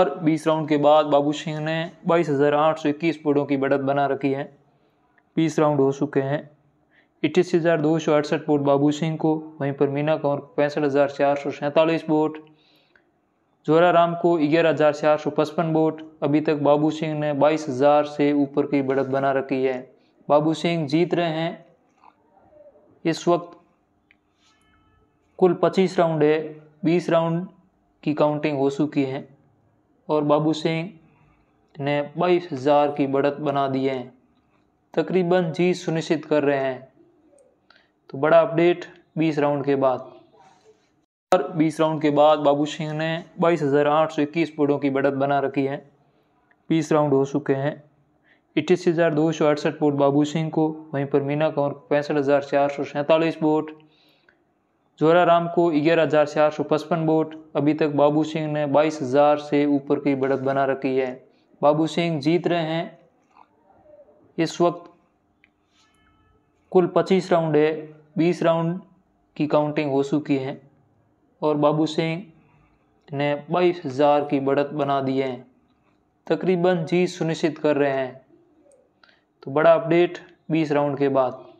और 20 राउंड के बाद बाबू सिंह ने बाईस हज़ार आठ सौ इक्कीस पॉइंटों की बढ़त बना रखी है बीस राउंड हो चुके हैं इक्कीस हज़ार दो सौ अड़सठ वोट बाबू सिंह को वहीं पर मीना कौर को पैंसठ हज़ार चार सौ सैंतालीस वोट जोरा राम को ग्यारह हज़ार चार सौ पचपन वोट अभी तक बाबू सिंह ने बाईस हज़ार से ऊपर की बढ़त बना रखी है बाबू सिंह जीत रहे हैं इस वक्त कुल पच्चीस राउंड है बीस राउंड की काउंटिंग हो चुकी है और बाबू सिंह ने बाईस हज़ार की बढ़त बना दी है तकरीबन जीत सुनिश्चित कर रहे हैं तो बड़ा अपडेट बीस राउंड के बाद और बीस राउंड के बाद बाबू सिंह ने बाईस हज़ार आठ सौ इक्कीस पॉइंटों की बढ़त बना रखी है बीस राउंड हो चुके हैं इक्कीस हज़ार दो सौ अड़सठ वोट बाबू सिंह को वहीं पर मीना कंवर पैंसठ हज़ार चार सौ सैंतालीस वोट जोराराम को ग्यारह हज़ार चार सौ पचपन वोट अभी तक बाबू सिंह ने बाईस हज़ार से ऊपर की बढ़त बना रखी है बाबू सिंह जीत रहे हैं इस वक्त कुल पच्चीस राउंड है बीस राउंड की काउंटिंग हो चुकी है और बाबू सिंह ने बाईस हज़ार की बढ़त बना दी है तकरीबन जीत सुनिश्चित कर रहे हैं तो बड़ा अपडेट बीस राउंड के बाद